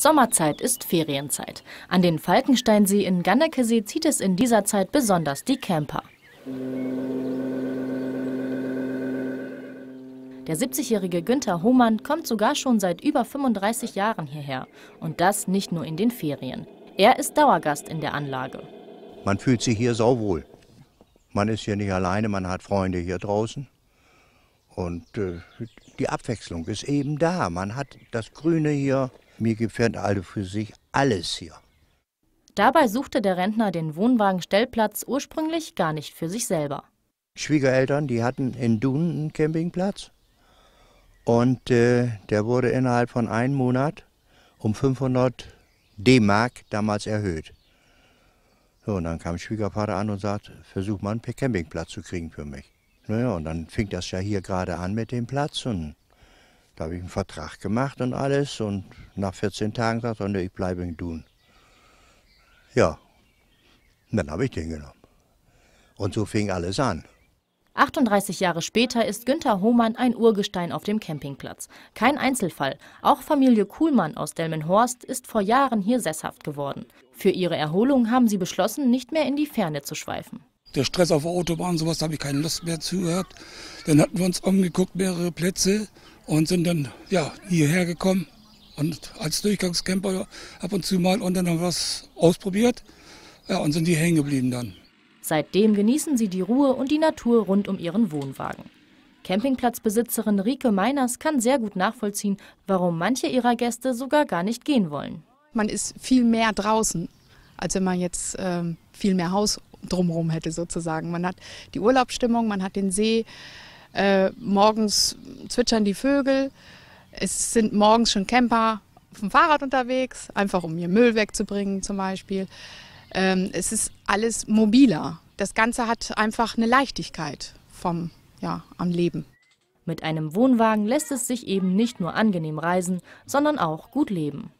Sommerzeit ist Ferienzeit. An den Falkensteinsee in Gannekesee zieht es in dieser Zeit besonders die Camper. Der 70-jährige Günther Hohmann kommt sogar schon seit über 35 Jahren hierher. Und das nicht nur in den Ferien. Er ist Dauergast in der Anlage. Man fühlt sich hier sauwohl. Man ist hier nicht alleine, man hat Freunde hier draußen. Und äh, die Abwechslung ist eben da. Man hat das Grüne hier, mir gefährt alle also für sich alles hier. Dabei suchte der Rentner den Wohnwagenstellplatz ursprünglich gar nicht für sich selber. Schwiegereltern, die hatten in Dun einen Campingplatz. Und äh, der wurde innerhalb von einem Monat um 500 D-Mark damals erhöht. So, und dann kam Schwiegervater an und sagte, versuch mal einen Campingplatz zu kriegen für mich. Naja, und dann fing das ja hier gerade an mit dem Platz und da habe ich einen Vertrag gemacht und alles und nach 14 Tagen sagt er, nee, ich bleibe in Dun. Ja, und dann habe ich den genommen. Und so fing alles an. 38 Jahre später ist Günther Hohmann ein Urgestein auf dem Campingplatz. Kein Einzelfall. Auch Familie Kuhlmann aus Delmenhorst ist vor Jahren hier sesshaft geworden. Für ihre Erholung haben sie beschlossen, nicht mehr in die Ferne zu schweifen. Der Stress auf der Autobahn, sowas, da habe ich keine Lust mehr zu gehabt. Dann hatten wir uns umgeguckt, mehrere Plätze und sind dann ja, hierher gekommen und als Durchgangscamper ab und zu mal und dann haben was ausprobiert ja, und sind hier hängen geblieben dann. Seitdem genießen sie die Ruhe und die Natur rund um ihren Wohnwagen. Campingplatzbesitzerin Rike Meiners kann sehr gut nachvollziehen, warum manche ihrer Gäste sogar gar nicht gehen wollen. Man ist viel mehr draußen, als wenn man jetzt ähm, viel mehr Haus drumherum hätte sozusagen. Man hat die Urlaubsstimmung, man hat den See, äh, morgens zwitschern die Vögel. Es sind morgens schon Camper auf dem Fahrrad unterwegs, einfach um ihr Müll wegzubringen zum Beispiel. Ähm, es ist alles mobiler. Das Ganze hat einfach eine Leichtigkeit vom, ja, am Leben. Mit einem Wohnwagen lässt es sich eben nicht nur angenehm reisen, sondern auch gut leben.